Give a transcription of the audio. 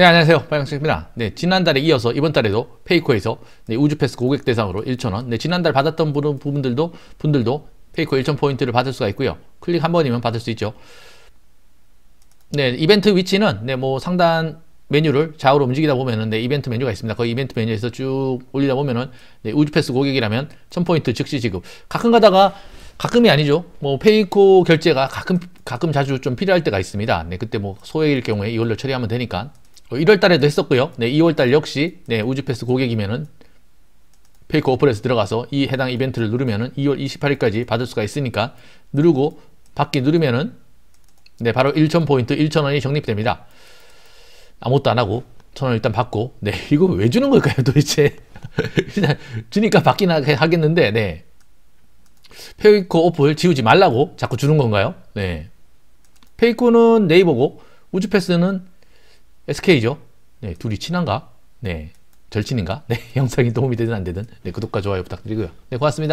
네 안녕하세요 빨강식입니다 네 지난달에 이어서 이번 달에도 페이코에서 네, 우주패스 고객 대상으로 1,000원 네 지난달 받았던 부 분들도 분들도 페이코 1,000포인트를 받을 수가 있고요 클릭 한 번이면 받을 수 있죠 네 이벤트 위치는 네 뭐 상단 메뉴를 좌우로 움직이다 보면은 네, 이벤트 메뉴가 있습니다. 거기 이벤트 메뉴에서 쭉 올리다 보면은 네, 우주패스 고객이라면 1000포인트 즉시 지급. 가끔 가다가 가끔이 아니죠. 뭐 페이코 결제가 가끔 가끔 자주 좀 필요할 때가 있습니다. 네, 그때 뭐 소액일 경우에 이걸로 처리하면 되니까 1월 어, 달에도 했었고요. 네, 2월 달 역시 네, 우주패스 고객이면은 페이커 오퍼에서 들어가서 이 해당 이벤트를 누르면은 2월 28일까지 받을 수가 있으니까 누르고 받기 누르면은 네, 바로 1,000포인트 1,000원이 적립됩니다. 아무것도 안 하고 1,000원 일단 받고 네, 이거 왜 주는 걸까요, 도대체? 일단 주니까 받긴 하겠는데 네. 페이커 오프를 지우지 말라고 자꾸 주는 건가요? 네. 페이커는 네이버고 우주패스는 SK죠. 네, 둘이 친한가? 네, 절친인가? 네, 영상이 도움이 되든 안 되든 네, 구독과 좋아요 부탁드리고요. 네, 고맙습니다.